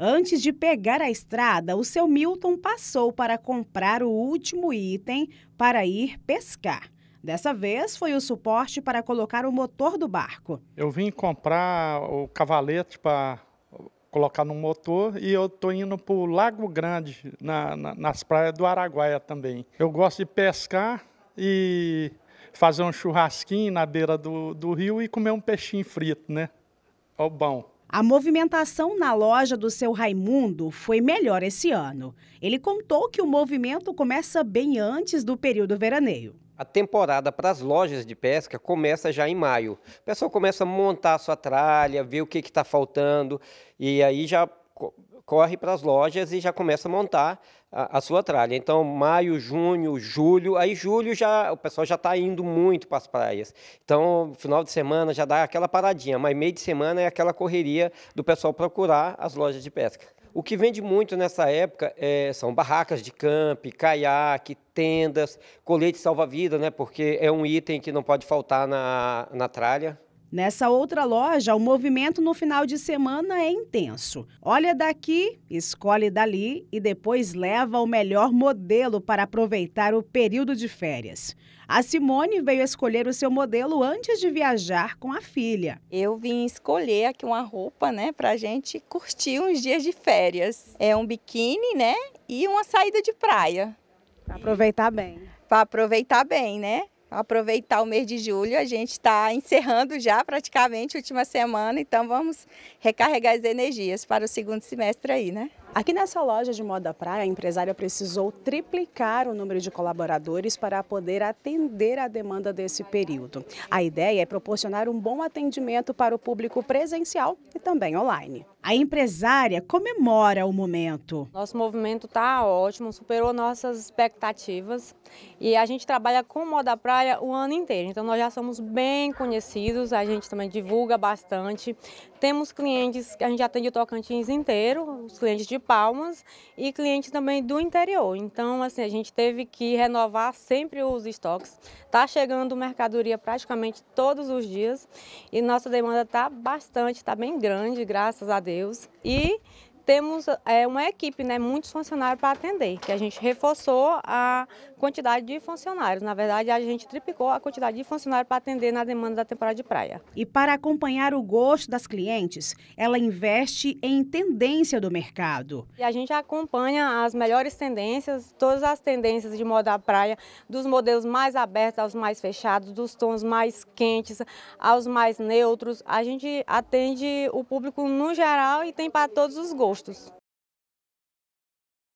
Antes de pegar a estrada, o seu Milton passou para comprar o último item para ir pescar. Dessa vez foi o suporte para colocar o motor do barco. Eu vim comprar o cavalete para colocar no motor e eu estou indo para o Lago Grande, na, na, nas praias do Araguaia também. Eu gosto de pescar e fazer um churrasquinho na beira do, do rio e comer um peixinho frito, né? Ó, bom. A movimentação na loja do seu Raimundo foi melhor esse ano. Ele contou que o movimento começa bem antes do período veraneio. A temporada para as lojas de pesca começa já em maio. O pessoal começa a montar a sua tralha, ver o que está faltando e aí já corre para as lojas e já começa a montar a, a, sua tralha. Então, maio, junho, julho, aí julho já o pessoal já está indo muito para as praias. Então, final de semana já dá aquela paradinha, mas meio de semana é aquela correria do pessoal procurar as lojas de pesca. O que vende muito nessa época é, são barracas de camp, caiaque, tendas, colete salva-vida, né? Porque é um item que não pode faltar na, na tralha. Nessa outra loja, o movimento no final de semana é intenso. Olha daqui, escolhe dali e depois leva o melhor modelo para aproveitar o período de férias. A Simone veio escolher o seu modelo antes de viajar com a filha. Eu vim escolher aqui uma roupa, né, a gente curtir uns dias de férias. É um biquíni, né, e uma saída de praia. Pra aproveitar bem. Para aproveitar bem, né? aproveitar o mês de julho. A gente está encerrando já praticamente a última semana, então vamos recarregar as energias para o segundo semestre aí, né? Aqui nessa loja de moda praia, a empresária precisou triplicar o número de colaboradores para poder atender a demanda desse período. A ideia é proporcionar um bom atendimento para o público presencial e também online. A empresária comemora o momento. Nosso movimento está ótimo, superou nossas expectativas e a gente trabalha com moda praia o ano inteiro. Então nós já somos bem conhecidos, a gente também divulga bastante. Temos clientes que a gente atende o Tocantins inteiro, os clientes de de Palmas e cliente também do interior. Então, assim, a gente teve que renovar sempre os estoques. Está chegando mercadoria praticamente todos os dias e nossa demanda está bastante, está bem grande, graças a Deus. E temos é, uma equipe, né, muitos funcionários para atender, que a gente reforçou a quantidade de funcionários. Na verdade, a gente triplicou a quantidade de funcionários para atender na demanda da temporada de praia. E para acompanhar o gosto das clientes, ela investe em tendência do mercado. E a gente acompanha as melhores tendências, todas as tendências de moda praia, dos modelos mais abertos aos mais fechados, dos tons mais quentes aos mais neutros. A gente atende o público no geral e tem para todos os gostos. koostöös.